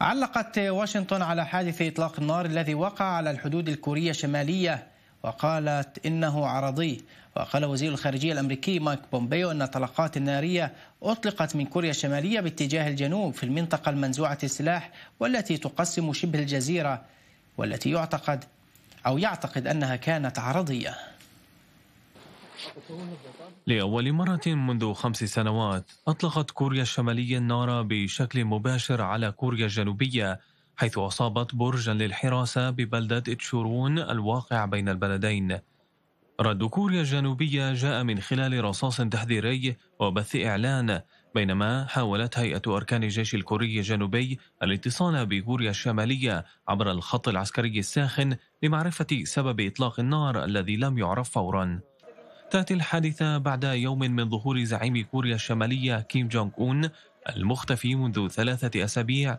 علقت واشنطن على حادث إطلاق النار الذي وقع على الحدود الكورية الشمالية وقالت إنه عرضي وقال وزير الخارجية الأمريكي مايك بومبيو أن طلقات نارية أطلقت من كوريا الشمالية باتجاه الجنوب في المنطقة المنزوعة السلاح والتي تقسم شبه الجزيرة والتي يعتقد أو يعتقد أنها كانت عرضية لأول مرة منذ خمس سنوات أطلقت كوريا الشمالية النار بشكل مباشر على كوريا الجنوبية حيث أصابت برجا للحراسة ببلدة تشورون الواقع بين البلدين رد كوريا الجنوبية جاء من خلال رصاص تحذيري وبث إعلان بينما حاولت هيئة أركان الجيش الكوري الجنوبي الاتصال بكوريا الشمالية عبر الخط العسكري الساخن لمعرفة سبب إطلاق النار الذي لم يعرف فوراً تأتي الحادثة بعد يوم من ظهور زعيم كوريا الشمالية كيم جونغ أون المختفي منذ ثلاثة أسابيع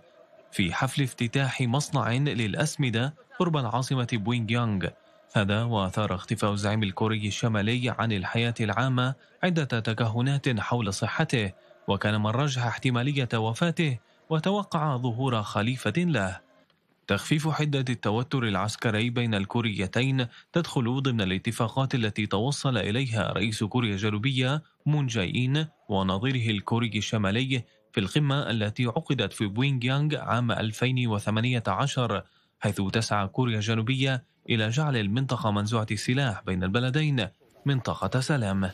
في حفل افتتاح مصنع للأسمدة قرب العاصمة بوينغ يانغ هذا وأثار اختفاء الزعيم الكوري الشمالي عن الحياة العامة عدة تكهنات حول صحته وكان من رجح احتمالية وفاته وتوقع ظهور خليفة له تخفيف حدة التوتر العسكري بين الكوريتين تدخل ضمن الاتفاقات التي توصل إليها رئيس كوريا الجنوبية مون جاي إن ونظيره الكوري الشمالي في القمة التي عقدت في بوينغ يانغ عام 2018 حيث تسعى كوريا الجنوبية إلى جعل المنطقة منزوعة السلاح بين البلدين منطقة سلام